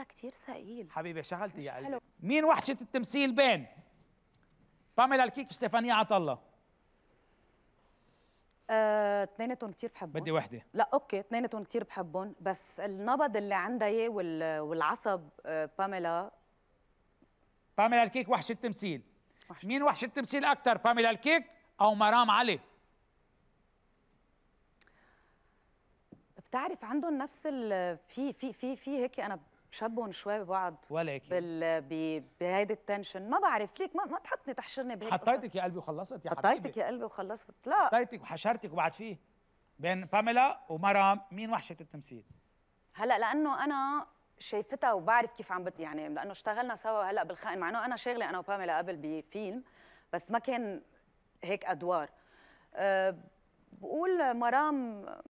انت كثير ثقيل حبيبي شغلتي يا قلبي مين وحشه التمثيل بين باميلا الكيك وستيفانيا عطله اثنيناتهم آه، كثير بحبهم بدي وحده لا اوكي اثنيناتهم كثير بحبهم بس النبض اللي عندها اياه والعصب آه، باميلا باميلا الكيك وحشة التمثيل وحش. مين وحشة التمثيل اكثر باميلا الكيك او مرام علي بتعرف عندهم نفس ال في في في في هيك انا شبهن شوي ببعض ولكن بال... بهيدي التنشن ما بعرف ليك ما, ما تحطني تحشرني بهيك حطيتك يا قلبي وخلصت يا حبيبي حطيتك يا قلبي وخلصت لا حطيتك وحشرتك وبعد فيه بين باميلا ومرام مين وحشه التمثيل هلا لانه انا شايفتها وبعرف كيف عم بت يعني لانه اشتغلنا سوا هلا بالخائن مع انه انا شاغله انا وباميلا قبل بفيلم بس ما كان هيك ادوار أه بقول مرام